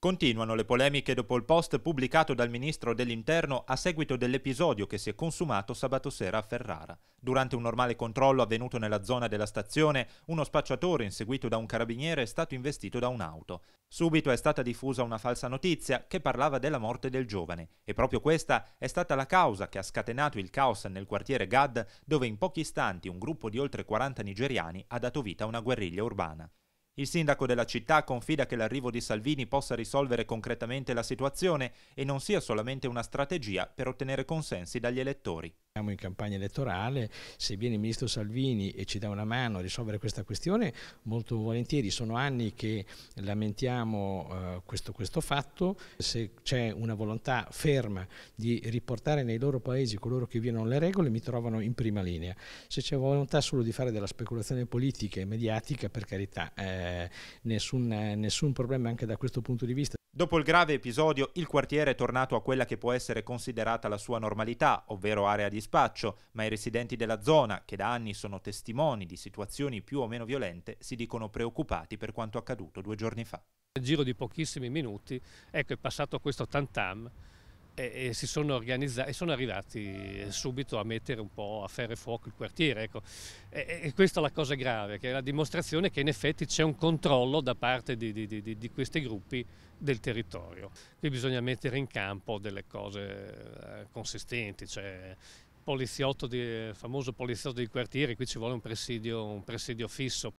Continuano le polemiche dopo il post pubblicato dal ministro dell'Interno a seguito dell'episodio che si è consumato sabato sera a Ferrara. Durante un normale controllo avvenuto nella zona della stazione, uno spacciatore inseguito da un carabiniere è stato investito da un'auto. Subito è stata diffusa una falsa notizia che parlava della morte del giovane e proprio questa è stata la causa che ha scatenato il caos nel quartiere Gad, dove in pochi istanti un gruppo di oltre 40 nigeriani ha dato vita a una guerriglia urbana. Il sindaco della città confida che l'arrivo di Salvini possa risolvere concretamente la situazione e non sia solamente una strategia per ottenere consensi dagli elettori in campagna elettorale, se viene il ministro Salvini e ci dà una mano a risolvere questa questione, molto volentieri, sono anni che lamentiamo eh, questo, questo, fatto, se c'è una volontà ferma di riportare nei loro paesi coloro che violano le regole mi trovano in prima linea, se c'è volontà solo di fare della speculazione politica e mediatica, per carità, eh, nessun, nessun problema anche da questo punto di vista. Dopo il grave episodio, il quartiere è tornato a quella che può essere considerata la sua normalità, ovvero area di spaccio, ma i residenti della zona, che da anni sono testimoni di situazioni più o meno violente, si dicono preoccupati per quanto accaduto due giorni fa. Nel giro di pochissimi minuti, ecco, è passato questo tantam e, e si sono organizzati e sono arrivati subito a mettere un po' a ferro e fuoco il quartiere. Ecco. E, e, questa è la cosa grave, che è la dimostrazione che in effetti c'è un controllo da parte di, di, di, di questi gruppi del territorio. Qui bisogna mettere in campo delle cose eh, consistenti, cioè poliziotto famoso poliziotto di quartiere, qui ci vuole un presidio, un presidio fisso.